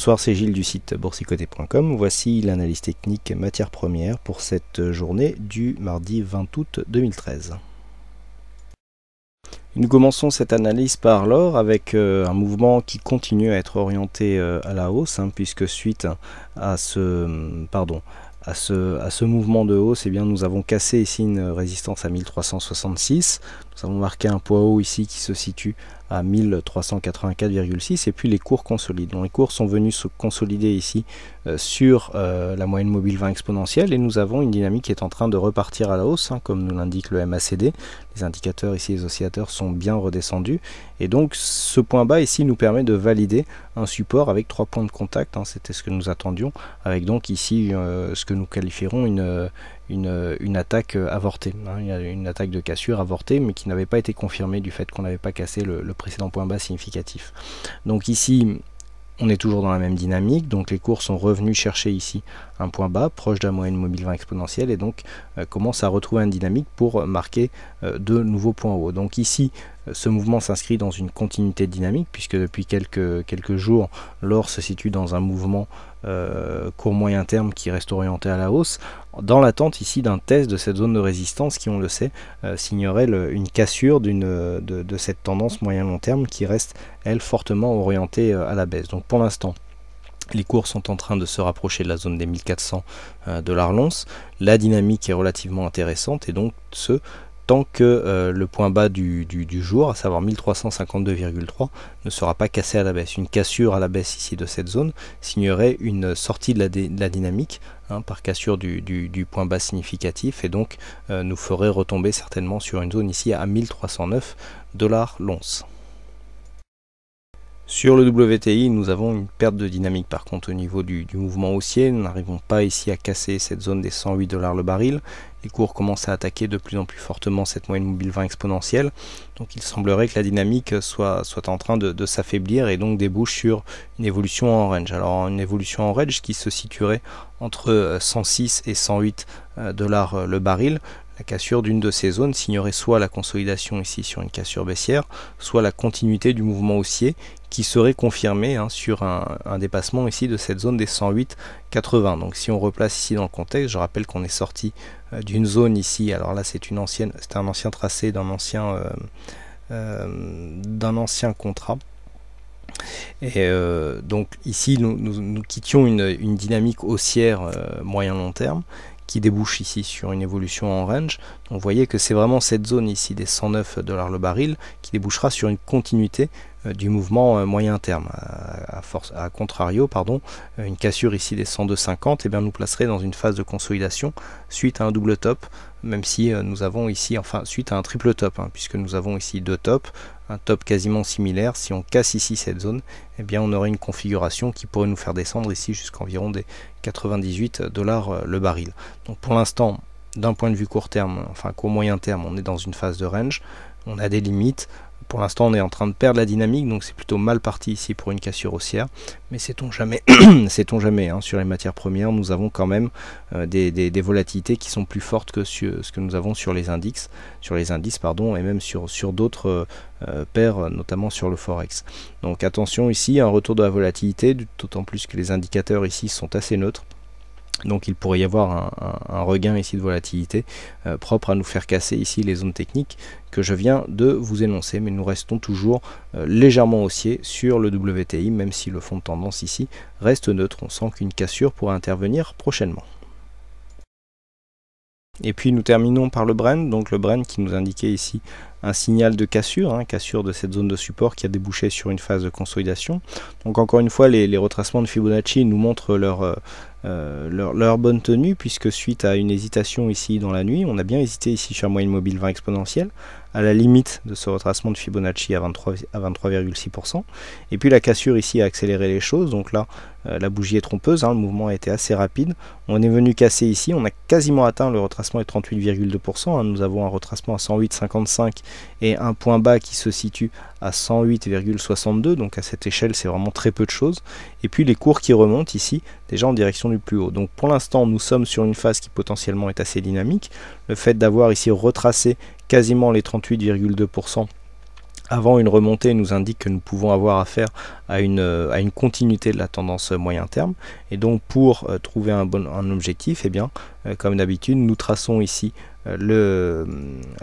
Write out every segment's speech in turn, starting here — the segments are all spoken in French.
Bonsoir, c'est Gilles du site boursicoté.com. Voici l'analyse technique matière première pour cette journée du mardi 20 août 2013. Nous commençons cette analyse par l'or avec euh, un mouvement qui continue à être orienté euh, à la hausse, hein, puisque suite à ce, pardon, à ce, à ce mouvement de hausse, et eh bien, nous avons cassé ici une résistance à 1366. Nous avons marqué un poids haut ici qui se situe à 1384,6 et puis les cours consolident Donc les cours sont venus se consolider ici euh, sur euh, la moyenne mobile 20 exponentielle et nous avons une dynamique qui est en train de repartir à la hausse hein, comme nous l'indique le MACD. Les indicateurs ici, les oscillateurs sont bien redescendus et donc ce point bas ici nous permet de valider un support avec trois points de contact. Hein. C'était ce que nous attendions avec donc ici euh, ce que nous qualifierons une, euh, une, attaque euh, avortée, hein. une, attaque de cassure avortée, mais qui n'avait pas été confirmée du fait qu'on n'avait pas cassé le, précédent point bas significatif. Donc ici, on est toujours dans la même dynamique, donc les cours sont revenus chercher ici un point bas, proche d'un moyenne mobile 20 exponentielle, et donc commence euh, commencent à retrouver une dynamique pour marquer de nouveaux points hauts. Donc ici, ce mouvement s'inscrit dans une continuité dynamique puisque depuis quelques, quelques jours, l'or se situe dans un mouvement euh, court-moyen terme qui reste orienté à la hausse, dans l'attente ici d'un test de cette zone de résistance qui, on le sait, euh, signerait une cassure de, cette tendance moyen-long terme qui reste, elle, fortement orientée euh, à la baisse. Donc pour l'instant, les cours sont en train de se rapprocher de la zone des 1400 de La dynamique est relativement intéressante et donc ce tant que euh, le point bas du, jour, à savoir 1352,3, ne sera pas cassé à la baisse. Une cassure à la baisse ici de cette zone signerait une sortie de la, dynamique hein, par cassure du, point bas significatif et donc euh, nous ferait retomber certainement sur une zone ici à 1309 dollars l'once. Sur le WTI, nous avons une perte de dynamique par contre au niveau du, mouvement haussier. Nous n'arrivons pas ici à casser cette zone des 108 dollars le baril. Les cours commencent à attaquer de plus en plus fortement cette moyenne mobile 20 exponentielle. Donc il semblerait que la dynamique soit, soit en train de, de s'affaiblir et donc débouche sur une évolution en range. Alors une évolution en range qui se situerait entre 106 euh, et 108 euh, dollars euh, le baril la cassure d'une de ces zones signerait soit la consolidation ici sur une cassure baissière, soit la continuité du mouvement haussier qui serait confirmé hein, sur un, dépassement ici de cette zone des 108,80. Donc si on replace ici dans le contexte, je rappelle qu'on est sorti euh, d'une zone ici, alors là c'est une ancienne, c'est un ancien tracé d'un ancien, euh, euh, d'un ancien contrat. Et donc ici, nous, nous, quittions une, dynamique haussière moyen-long terme qui débouche ici sur une évolution en range. Donc vous voyez que c'est vraiment cette zone ici des 109 dollars le baril qui débouchera sur une continuité euh, du mouvement euh, moyen terme. À, force, à contrario, pardon, euh, une cassure ici des 102,50 eh bien, nous placerait dans une phase de consolidation suite à un double top, même si nous avons ici, enfin suite à un triple top, hein, puisque nous avons ici deux tops, un top quasiment similaire. Si on casse ici cette zone, eh bien on aurait une configuration qui pourrait nous faire descendre ici environ des 98 dollars le baril. Donc pour l'instant, d'un point de vue court terme, enfin court moyen terme, on est dans une phase de range, on a des limites, pour l'instant, on est en train de perdre la dynamique, donc c'est plutôt mal parti ici pour une cassure haussière. Mais sait-on jamais, sait-on jamais, hein, sur les matières premières, nous avons quand même euh, des, volatilités qui sont plus fortes que ce que nous avons sur les indices, sur les indices pardon, et même sur, d'autres euh, euh, paires, notamment sur le forex. Donc attention ici, un retour de la volatilité, d'autant plus que les indicateurs ici sont assez neutres. Donc il pourrait y avoir un, regain ici de volatilité euh, propre à nous faire casser ici les zones techniques que je viens de vous énoncer. Mais nous restons toujours euh, légèrement haussiers sur le WTI, même si le fond de tendance ici reste neutre. On sent qu'une cassure pourrait intervenir prochainement. Et puis nous terminons par le Brent, donc le Brent qui nous indiquait ici un signal de cassure, hein, cassure de cette zone de support qui a débouché sur une phase de consolidation. Donc encore une fois, les, les retracements de Fibonacci nous montrent leur, euh, euh, leur, bonne tenue, puisque suite à une hésitation ici dans la nuit, on a bien hésité ici sur moyenne mobile 20 exponentielle, à la limite de ce retracement de Fibonacci à 23,6%. et puis la cassure ici a accéléré les choses, donc là euh, la bougie est trompeuse, hein, le mouvement a été assez rapide. On est venu casser ici, on a quasiment atteint le retracement de 38,2%, hein. nous avons un retracement à 108,55 et un point bas qui se situe à 108,62, donc à cette échelle c'est vraiment très peu de choses. Et puis les cours qui remontent ici, déjà en direction plus haut. Donc pour l'instant, nous sommes sur une phase qui potentiellement est assez dynamique. Le fait d'avoir ici retracé quasiment les 38,2% avant une remontée nous indique que nous pouvons avoir affaire à une, euh, à une continuité de la tendance moyen terme. Et donc pour euh, trouver un, bon, un objectif, et eh bien, euh, comme d'habitude, nous traçons ici euh,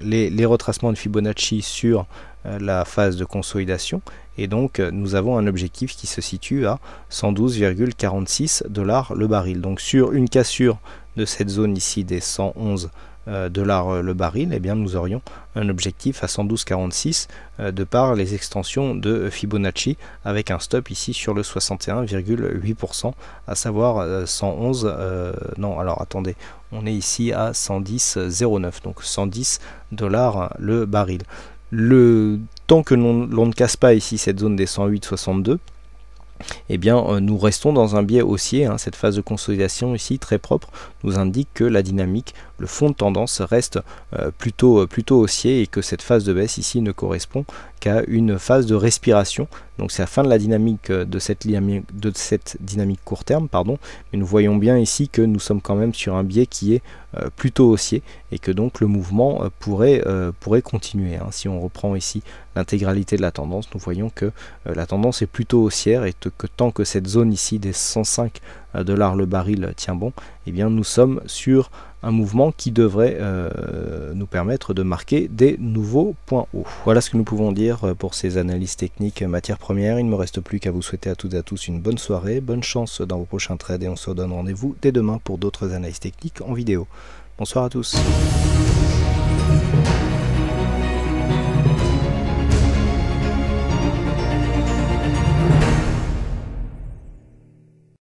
les, les, retracements de Fibonacci sur euh, la phase de consolidation et donc euh, nous avons un objectif qui se situe à 112,46 dollars le baril. Donc sur une cassure de cette zone ici des 111 euh, dollars euh, le baril, eh bien nous aurions un objectif à 112,46 euh, de par les extensions de Fibonacci avec un stop ici sur le 61,8%, à savoir 111. non, alors attendez, on est ici à 110,09, donc 110 dollars le baril. Le temps que l'on ne casse pas ici cette zone des 108,62, eh bien, nous restons dans un biais haussier. Hein. Cette phase de consolidation ici, très propre, nous indique que la dynamique le fond de tendance reste euh, plutôt, euh, plutôt haussier et que cette phase de baisse ici ne correspond qu'à une phase de respiration. Donc c'est la fin de la dynamique euh, de cette dynamique, de cette dynamique court terme, pardon. Mais nous voyons bien ici que nous sommes quand même sur un biais qui est plutôt haussier et que donc le mouvement pourrait, pourrait continuer. Hein. Si on reprend ici l'intégralité de la tendance, nous voyons que la tendance est plutôt haussière et que tant que cette zone ici des 105 dollars le baril tient bon, eh bien nous sommes sur un mouvement qui devrait euh, nous permettre de marquer des nouveaux points hauts. Voilà ce que nous pouvons dire euh, pour ces analyses techniques euh, matières premières. Il ne me reste plus qu'à vous souhaiter à toutes et à tous une bonne soirée, bonne chance dans vos prochains trades et on se donne rendez-vous dès demain pour d'autres analyses techniques en vidéo. Bonsoir à tous.